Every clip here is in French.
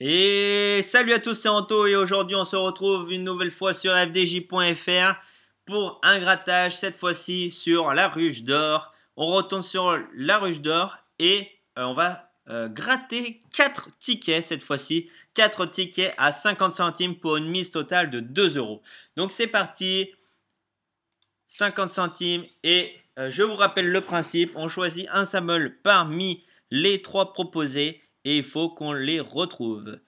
Et salut à tous, c'est Anto et aujourd'hui on se retrouve une nouvelle fois sur fdj.fr pour un grattage, cette fois-ci sur la ruche d'or. On retourne sur la ruche d'or et euh, on va euh, gratter 4 tickets cette fois-ci. 4 tickets à 50 centimes pour une mise totale de 2 euros. Donc c'est parti, 50 centimes et euh, je vous rappelle le principe, on choisit un symbole parmi les 3 proposés et il faut qu'on les retrouve.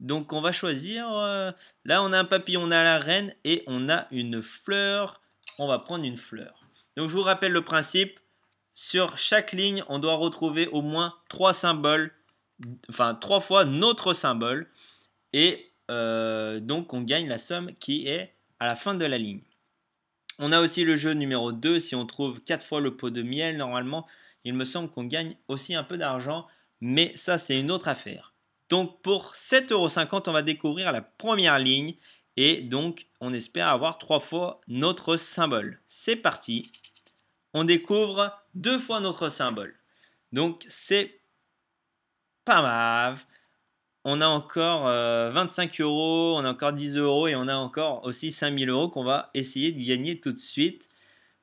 Donc on va choisir, euh, là on a un papillon, on a la reine et on a une fleur, on va prendre une fleur. Donc je vous rappelle le principe, sur chaque ligne on doit retrouver au moins trois symboles, enfin trois fois notre symbole et euh, donc on gagne la somme qui est à la fin de la ligne. On a aussi le jeu numéro 2, si on trouve quatre fois le pot de miel, normalement, il me semble qu'on gagne aussi un peu d'argent mais ça c'est une autre affaire. Donc pour 7,50€, on va découvrir la première ligne et donc on espère avoir trois fois notre symbole. C'est parti, on découvre deux fois notre symbole. Donc c'est pas mal. On a encore 25 euh, euros, on a encore 10 euros et on a encore aussi 5000 euros qu'on va essayer de gagner tout de suite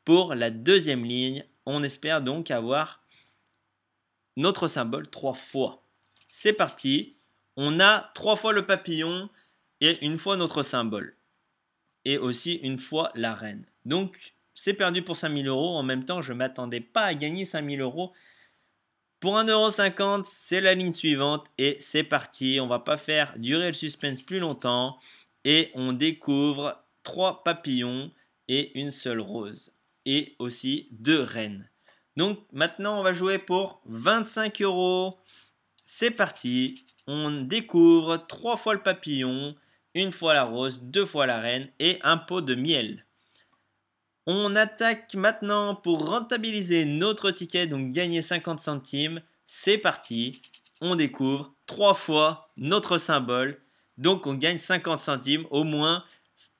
pour la deuxième ligne. On espère donc avoir notre symbole trois fois. C'est parti. On a trois fois le papillon et une fois notre symbole. Et aussi une fois la reine. Donc c'est perdu pour 5000 euros. En même temps, je ne m'attendais pas à gagner 5000 euros. Pour 1,50€, c'est la ligne suivante et c'est parti. On va pas faire durer le suspense plus longtemps. Et on découvre trois papillons et une seule rose. Et aussi deux reines. Donc maintenant, on va jouer pour 25 euros. C'est parti. On découvre trois fois le papillon, une fois la rose, deux fois la reine et un pot de miel. On attaque maintenant pour rentabiliser notre ticket, donc gagner 50 centimes. C'est parti, on découvre trois fois notre symbole, donc on gagne 50 centimes. Au moins,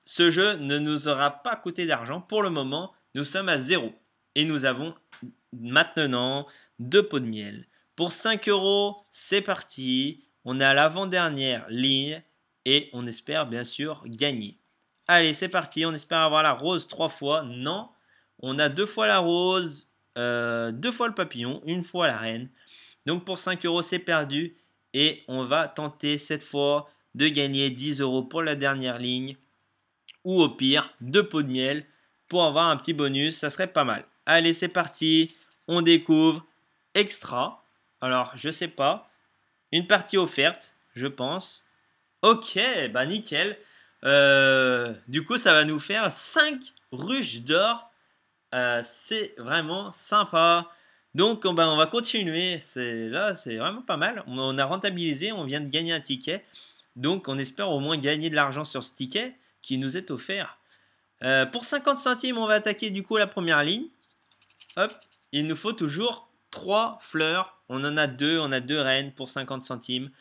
ce jeu ne nous aura pas coûté d'argent. Pour le moment, nous sommes à zéro. Et nous avons maintenant deux pots de miel. Pour 5 euros, c'est parti. On est à l'avant-dernière ligne et on espère bien sûr gagner. Allez, c'est parti. On espère avoir la rose trois fois. Non, on a deux fois la rose, euh, deux fois le papillon, une fois la reine. Donc pour 5 euros, c'est perdu. Et on va tenter cette fois de gagner 10 euros pour la dernière ligne. Ou au pire, deux pots de miel pour avoir un petit bonus. Ça serait pas mal. Allez, c'est parti. On découvre extra. Alors, je sais pas. Une partie offerte, je pense. Ok, bah nickel. Euh, du coup, ça va nous faire 5 ruches d'or. Euh, c'est vraiment sympa. Donc, oh, bah, on, va continuer. C'est Là, c'est vraiment pas mal. On, a rentabilisé, on vient de gagner un ticket. Donc, on espère au moins gagner de l'argent sur ce ticket qui nous est offert. Euh, pour 50 centimes, on va attaquer du coup la première ligne. Hop, il nous faut toujours 3 fleurs. On en a 2, on a 2 reines pour 50 centimes.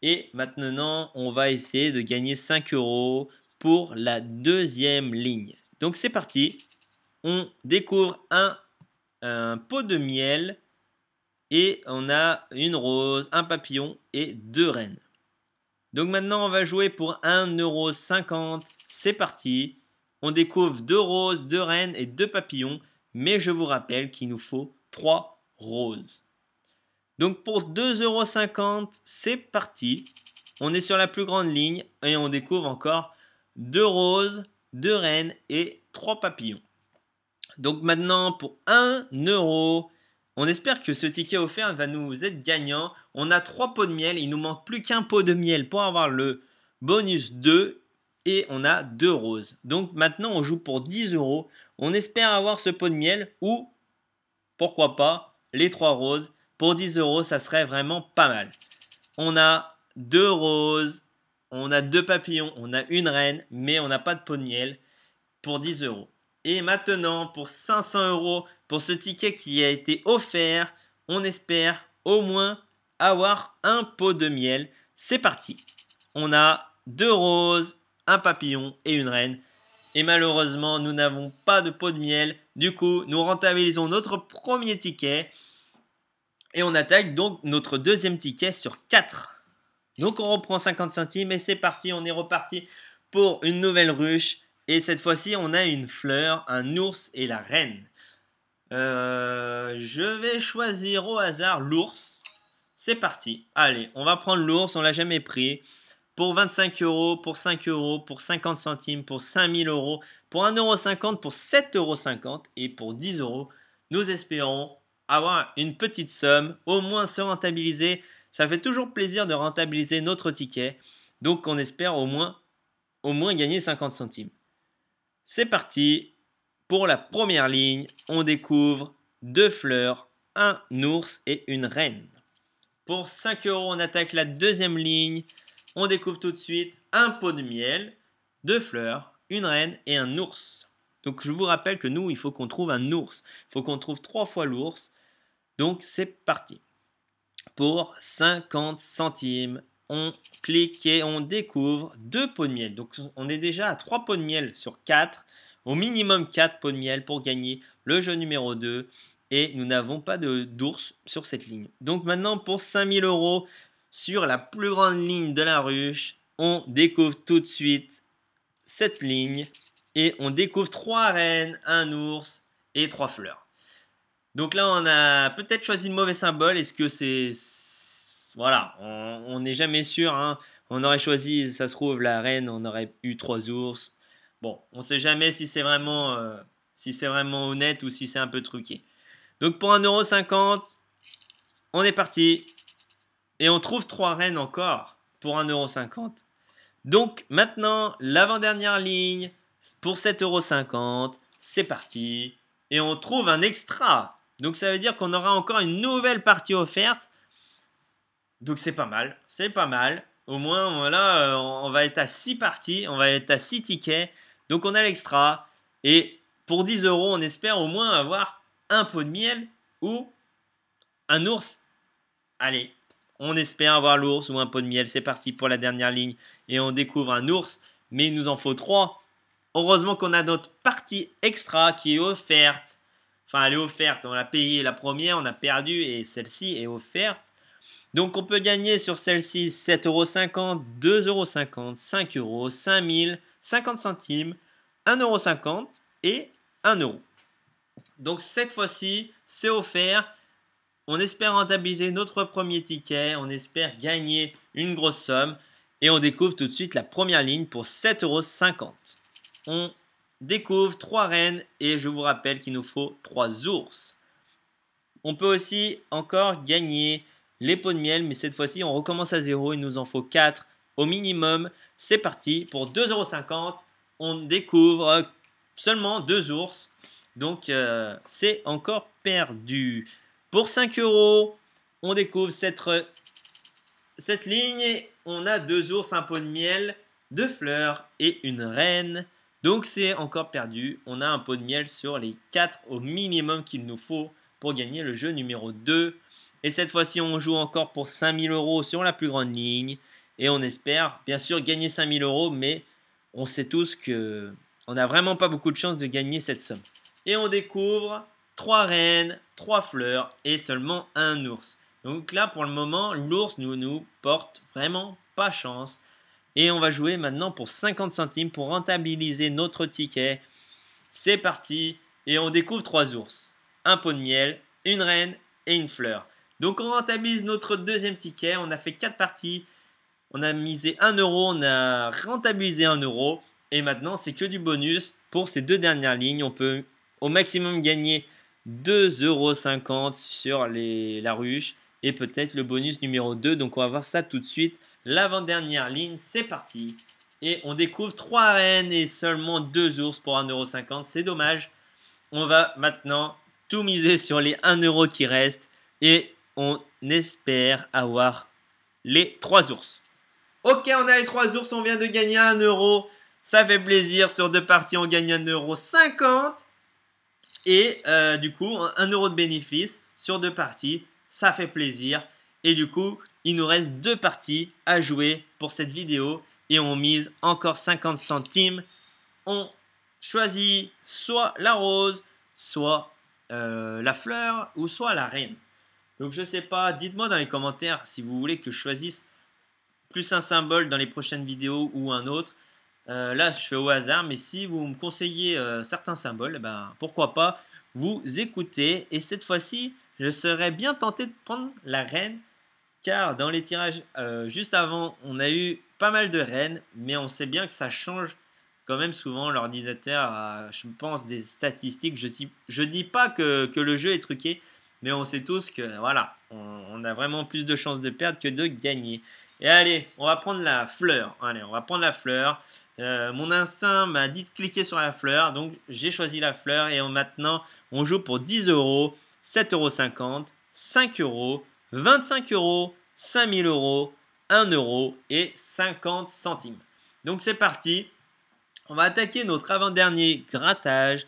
Et maintenant, on va essayer de gagner 5 euros pour la deuxième ligne. Donc c'est parti. On découvre un, un, pot de miel et on a une rose, un papillon et deux reines. Donc maintenant, on va jouer pour 1,50€. C'est parti. On découvre deux roses, deux reines et deux papillons mais je vous rappelle qu'il nous faut 3 roses. Donc pour 2,50€, c'est parti. On est sur la plus grande ligne et on découvre encore 2 roses, 2 rennes et 3 papillons. Donc maintenant pour 1 on espère que ce ticket offert va nous être gagnant. On a 3 pots de miel, il nous manque plus qu'un pot de miel pour avoir le bonus 2 et on a 2 roses. Donc maintenant on joue pour 10 on espère avoir ce pot de miel ou, pourquoi pas, les trois roses. Pour 10 euros, ça serait vraiment pas mal. On a deux roses, on a deux papillons, on a une reine, mais on n'a pas de pot de miel pour 10 euros. Et maintenant, pour 500 euros, pour ce ticket qui a été offert, on espère au moins avoir un pot de miel. C'est parti. On a deux roses, un papillon et une reine. Et malheureusement, nous n'avons pas de pot de miel. Du coup, nous rentabilisons notre premier ticket. Et on attaque donc notre deuxième ticket sur 4. Donc on reprend 50 centimes et c'est parti, on est reparti pour une nouvelle ruche. Et cette fois-ci, on a une fleur, un ours et la reine. Euh, je vais choisir au hasard l'ours. C'est parti. Allez, on va prendre l'ours, on l'a jamais pris pour 25 euros, pour 5 euros, pour 50 centimes, pour 5000 euros, pour 1,50 euros, pour 7,50 euros et pour 10 euros. Nous espérons avoir une petite somme, au moins se rentabiliser. Ça fait toujours plaisir de rentabiliser notre ticket. Donc on espère au moins, au moins gagner 50 centimes. C'est parti pour la première ligne. On découvre deux fleurs, un ours et une reine. Pour 5 euros, on attaque la deuxième ligne on découvre tout de suite un pot de miel, deux fleurs, une reine et un ours. Donc je vous rappelle que nous, il faut qu'on trouve un ours. Il faut qu'on trouve trois fois l'ours. Donc c'est parti. Pour 50 centimes, on clique et on découvre deux pots de miel. Donc on est déjà à trois pots de miel sur quatre. Au minimum quatre pots de miel pour gagner le jeu numéro 2. Et nous n'avons pas d'ours sur cette ligne. Donc maintenant, pour 5000 euros, sur la plus grande ligne de la ruche. On découvre tout de suite cette ligne et on découvre trois reines, un ours et trois fleurs. Donc là, on a peut-être choisi le mauvais symbole. Est-ce que c'est... Voilà, on n'est jamais sûr. Hein. On aurait choisi, ça se trouve, la reine, on aurait eu trois ours. Bon, on ne sait jamais si c'est vraiment, euh, si c'est vraiment honnête ou si c'est un peu truqué. Donc pour 1,50€, on est parti. Et on trouve trois reines encore pour 1,50€. Donc maintenant, l'avant-dernière ligne pour 7,50€. C'est parti. Et on trouve un extra. Donc ça veut dire qu'on aura encore une nouvelle partie offerte. Donc c'est pas mal. C'est pas mal. Au moins, voilà, euh, on va être à 6 parties. On va être à 6 tickets. Donc on a l'extra. Et pour 10 euros, on espère au moins avoir un pot de miel ou un ours. Allez, on espère avoir l'ours ou un pot de miel. C'est parti pour la dernière ligne. Et on découvre un ours, mais il nous en faut trois. Heureusement qu'on a notre partie extra qui est offerte. Enfin, elle est offerte. On a payé la première, on a perdu et celle-ci est offerte. Donc on peut gagner sur celle-ci 7,50€, 5 5€, 5000, 50 centimes, 1,50€ et 1 euro Donc cette fois-ci, c'est offert. On espère rentabiliser notre premier ticket, on espère gagner une grosse somme et on découvre tout de suite la première ligne pour 7,50€. On découvre 3 rennes et je vous rappelle qu'il nous faut 3 ours. On peut aussi encore gagner les pots de miel, mais cette fois-ci on recommence à zéro. il nous en faut 4 au minimum. C'est parti pour 2,50€. On découvre seulement 2 ours. Donc euh, c'est encore perdu. Pour 5 euros, on découvre cette, euh, cette ligne on a deux ours, un pot de miel, deux fleurs et une reine. Donc c'est encore perdu. On a un pot de miel sur les 4 au minimum qu'il nous faut pour gagner le jeu numéro 2. Et cette fois-ci, on joue encore pour 5000 euros sur la plus grande ligne. Et on espère, bien sûr, gagner 5000 euros, mais on sait tous que on n'a vraiment pas beaucoup de chances de gagner cette somme. Et on découvre 3 reines, trois fleurs et seulement un ours. Donc là, pour le moment, l'ours nous, nous porte vraiment pas chance. Et on va jouer maintenant pour 50 centimes pour rentabiliser notre ticket. C'est parti et on découvre trois ours. Un pot de miel, une reine et une fleur. Donc on rentabilise notre deuxième ticket. On a fait quatre parties. On a misé 1 euro, on a rentabilisé 1 euro. Et maintenant, c'est que du bonus. Pour ces deux dernières lignes, on peut au maximum gagner 2,50€ sur la ruche et peut-être le bonus numéro 2. Donc on va voir ça tout de suite. L'avant-dernière ligne, c'est parti. Et on découvre 3 rennes et seulement 2 ours pour 1,50€. C'est dommage. On va maintenant tout miser sur les 1€ qui restent et on espère avoir les 3 ours. Ok, on a les 3 ours, on vient de gagner 1€. Ça fait plaisir, sur deux parties on gagne 1,50€. Et euh, du coup, 1 euro de bénéfice sur deux parties, ça fait plaisir. Et du coup, il nous reste deux parties à jouer pour cette vidéo. Et on mise encore 50 centimes. On choisit soit la rose, soit euh, la fleur, ou soit la reine. Donc je ne sais pas, dites-moi dans les commentaires si vous voulez que je choisisse plus un symbole dans les prochaines vidéos ou un autre. Euh, là, je fais au hasard, mais si vous me conseillez euh, certains symboles, eh ben, pourquoi pas vous écouter. Et cette fois-ci, je serais bien tenté de prendre la reine, car dans les tirages euh, juste avant, on a eu pas mal de reines, mais on sait bien que ça change quand même souvent. L'ordinateur je pense, des statistiques. Je dis, dis pas que, le jeu est truqué, mais on sait tous que voilà, a vraiment plus de chances de perdre que de gagner. Et allez, on va prendre la fleur. Allez, on va prendre la fleur. Euh, mon instinct m'a dit de cliquer sur la fleur, donc j'ai choisi la fleur et maintenant on joue pour 10 euros, 7,50 euros, 5 euros, 25 euros, 5000 euros, 1 euro et 50 centimes. Donc c'est parti, on va attaquer notre avant-dernier grattage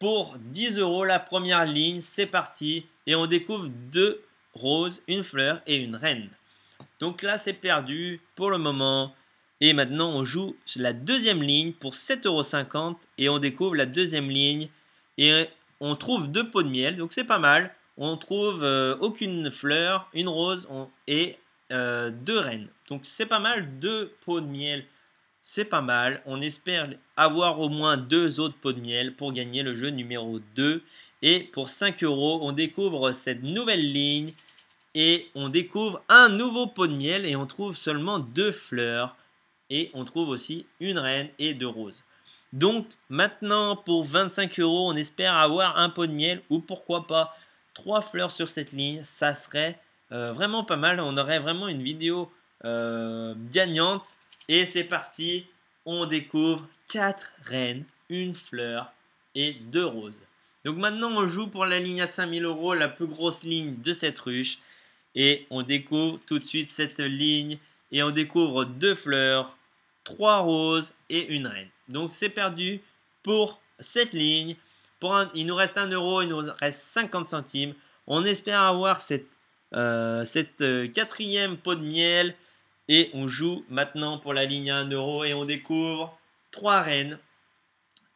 pour 10 euros la première ligne, c'est parti et on découvre deux roses, une fleur et une reine. Donc là, c'est perdu pour le moment. Et maintenant, on joue la deuxième ligne pour 7,50€ et on découvre la deuxième ligne et on trouve deux pots de miel, donc c'est pas mal. On trouve euh, aucune fleur, une rose et euh, deux reines. Donc c'est pas mal, deux pots de miel, c'est pas mal. On espère avoir au moins deux autres pots de miel pour gagner le jeu numéro 2. Et pour 5 euros, on découvre cette nouvelle ligne et on découvre un nouveau pot de miel et on trouve seulement deux fleurs et on trouve aussi une reine et deux roses. Donc maintenant pour 25 euros on espère avoir un pot de miel ou pourquoi pas trois fleurs sur cette ligne ça serait euh, vraiment pas mal on aurait vraiment une vidéo euh, gagnante et c'est parti on découvre quatre reines une fleur et deux roses. Donc maintenant on joue pour la ligne à 5000 euros la plus grosse ligne de cette ruche et on découvre tout de suite cette ligne. Et on découvre deux fleurs, trois roses et une reine. Donc c'est perdu pour cette ligne. il nous reste 1 euro, il nous reste 50 centimes. On espère avoir cette, euh, euh, quatrième pot de miel. Et on joue maintenant pour la ligne à 1 euro. Et on découvre trois reines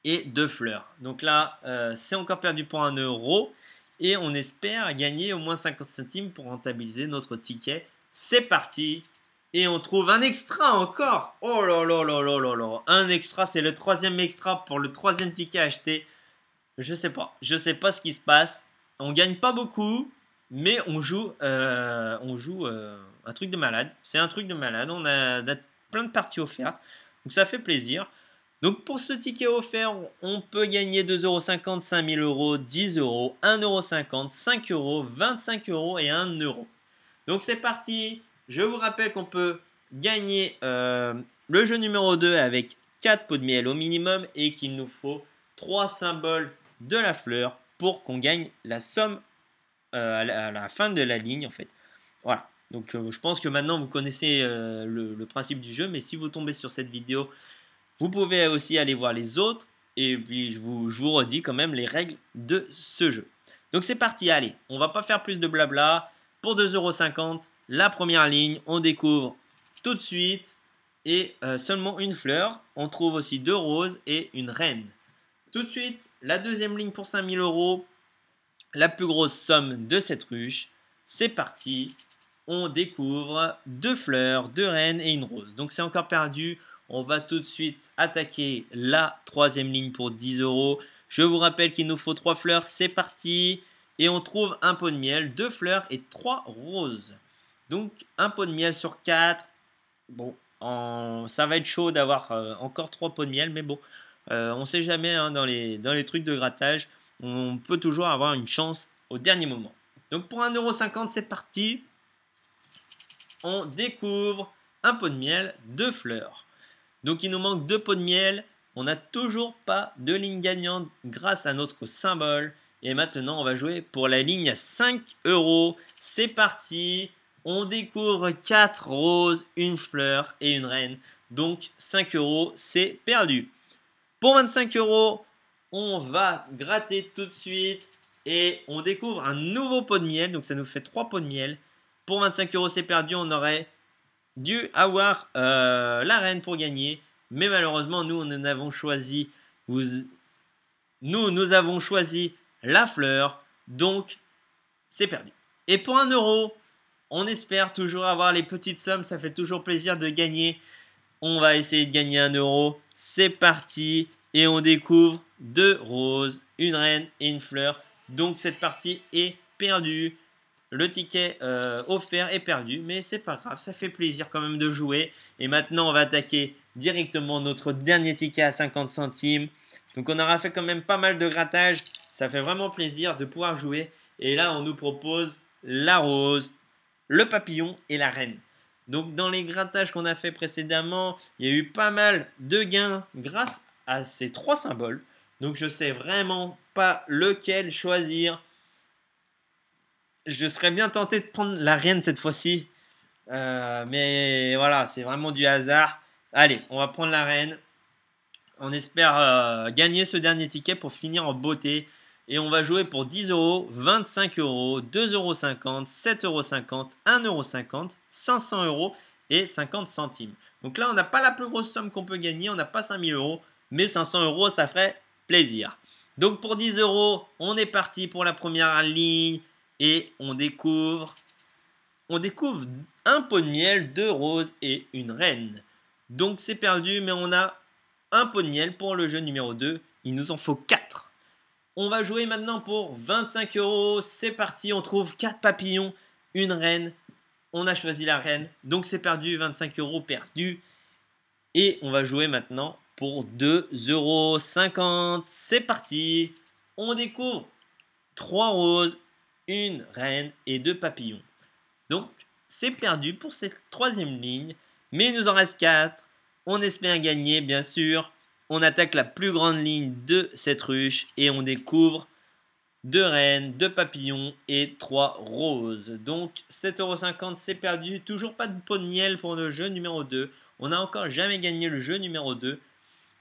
et deux fleurs. Donc là, euh, c'est encore perdu pour 1 euro et on espère gagner au moins 50 centimes pour rentabiliser notre ticket. C'est parti et on trouve un extra encore Oh là là là là là là Un extra, c'est le troisième extra pour le troisième ticket acheté. Je sais pas, je sais pas ce qui se passe. On gagne pas beaucoup, mais on joue, euh, on joue euh, un truc de malade. C'est un truc de malade, on a plein de parties offertes. Donc ça fait plaisir. Donc pour ce ticket offert, on peut gagner 2,50€, 5 euros, 10 euros, 1,50€, 5 euros, 25 euros et 1 Donc c'est parti. Je vous rappelle qu'on peut gagner euh, le jeu numéro 2 avec 4 pots de miel au minimum et qu'il nous faut 3 symboles de la fleur pour qu'on gagne la somme euh, à, la, fin de la ligne en fait. Voilà. Donc euh, je pense que maintenant vous connaissez le principe du jeu, mais si vous tombez sur cette vidéo vous pouvez aussi aller voir les autres et puis je vous, redis quand même les règles de ce jeu. Donc c'est parti, allez, on va pas faire plus de blabla. Pour 2,50€, la première ligne, on découvre tout de suite et euh, seulement une fleur. On trouve aussi deux roses et une reine. Tout de suite, la deuxième ligne pour 5000 euros, la plus grosse somme de cette ruche. C'est parti, on découvre deux fleurs, deux reines et une rose. Donc c'est encore perdu. On va tout de suite attaquer la troisième ligne pour 10 euros. Je vous rappelle qu'il nous faut 3 fleurs, c'est parti. Et on trouve un pot de miel, 2 fleurs et 3 roses. Donc un pot de miel sur 4. Bon, ça va être chaud d'avoir euh, encore 3 pots de miel, mais bon, euh, on ne sait jamais hein, dans, les, dans les trucs de grattage. On peut toujours avoir une chance au dernier moment. Donc pour 1,50€, c'est parti. On découvre un pot de miel, 2 fleurs. Donc il nous manque deux pots de miel. On n'a toujours pas de ligne gagnante grâce à notre symbole. Et maintenant, on va jouer pour la ligne à 5 euros. C'est parti. On découvre 4 roses, une fleur et une reine. Donc 5 euros, c'est perdu. Pour 25 euros, on va gratter tout de suite. Et on découvre un nouveau pot de miel. Donc ça nous fait 3 pots de miel. Pour 25 euros, c'est perdu. On aurait dû avoir euh, la reine pour gagner. Mais malheureusement, nous, en avons choisi, nous, nous avons choisi la fleur. Donc, c'est perdu. Et pour un euro, on espère toujours avoir les petites sommes. Ça fait toujours plaisir de gagner. On va essayer de gagner un euro. C'est parti. Et on découvre deux roses, une reine et une fleur. Donc cette partie est perdue. Le ticket euh, offert est perdu, mais c'est pas grave, ça fait plaisir quand même de jouer. Et maintenant, on va attaquer directement notre dernier ticket à 50 centimes. Donc on aura fait quand même pas mal de grattages. Ça fait vraiment plaisir de pouvoir jouer. Et là, on nous propose la rose, le papillon et la reine. Donc dans les grattages qu'on a fait précédemment, il y a eu pas mal de gains grâce à ces trois symboles. Donc je sais vraiment pas lequel choisir je serais bien tenté de prendre la reine cette fois-ci. Euh, mais voilà, c'est vraiment du hasard. Allez, on va prendre la reine. On espère euh, gagner ce dernier ticket pour finir en beauté. Et on va jouer pour 10 euros, 25 euros, 2,50 euros, 7,50 euros, 1,50 euros, 500 euros et 50 centimes. Donc là, on n'a pas la plus grosse somme qu'on peut gagner. On n'a pas 5000 euros, mais 500 euros, ça ferait plaisir. Donc pour 10 euros, on est parti pour la première ligne et on découvre on découvre un pot de miel, deux roses et une reine. Donc c'est perdu, mais on a un pot de miel pour le jeu numéro 2. Il nous en faut 4. On va jouer maintenant pour 25 euros. C'est parti, on trouve quatre papillons, une reine. On a choisi la reine, donc c'est perdu, 25 euros perdu. Et on va jouer maintenant pour 2,50 euros. C'est parti, on découvre 3 roses, une reine et deux papillons. Donc, c'est perdu pour cette troisième ligne, mais il nous en reste quatre. On espère gagner, bien sûr. On attaque la plus grande ligne de cette ruche et on découvre deux reines, deux papillons et trois roses. Donc 7,50€ c'est perdu. Toujours pas de pot de miel pour le jeu numéro 2. On n'a encore jamais gagné le jeu numéro 2.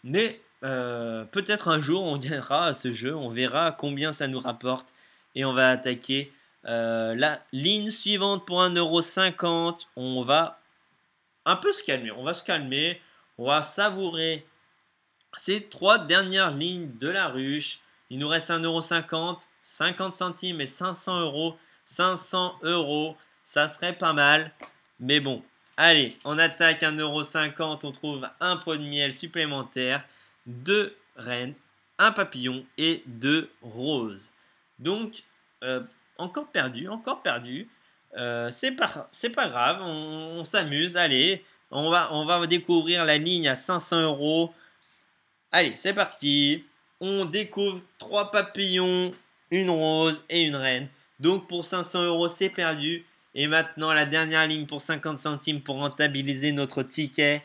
Mais euh, peut-être un jour on gagnera ce jeu. On verra combien ça nous rapporte. Et on va attaquer euh, la ligne suivante pour 1,50€. On va un peu se calmer. On va se calmer. On va savourer ces trois dernières lignes de la ruche. Il nous reste 1,50€, 50 centimes et 500 euros. 500 euros, ça serait pas mal. Mais bon, allez, on attaque 1,50€. On trouve un pot de miel supplémentaire, deux rennes, un papillon et deux roses. Donc, euh, encore perdu, encore perdu. Euh, c'est pas, pas, grave, on, s'amuse, allez. On va, on va découvrir la ligne à 500 euros. Allez, c'est parti. On découvre trois papillons, une rose et une reine. Donc pour 500 euros, c'est perdu. Et maintenant, la dernière ligne pour 50 centimes pour rentabiliser notre ticket.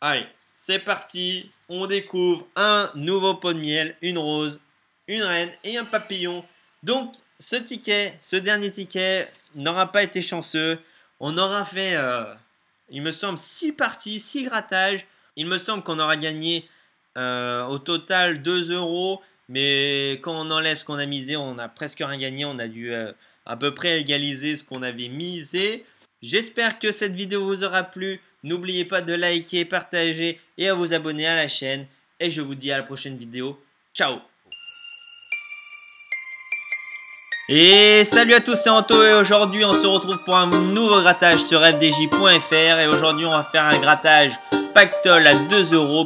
Allez, c'est parti. On découvre un nouveau pot de miel, une rose, une reine et un papillon. Donc ce ticket, ce dernier ticket n'aura pas été chanceux. On aura fait, euh, il me semble, 6 parties, 6 grattages. Il me semble qu'on aura gagné euh, au total 2 euros. Mais quand on enlève ce qu'on a misé, on a presque rien gagné. On a dû euh, à peu près égaliser ce qu'on avait misé. J'espère que cette vidéo vous aura plu. N'oubliez pas de liker, partager et à vous abonner à la chaîne. Et je vous dis à la prochaine vidéo. Ciao Et salut à tous, c'est Anto et aujourd'hui on se retrouve pour un nouveau grattage sur fdj.fr et aujourd'hui on va faire un grattage Pactol à 2 euros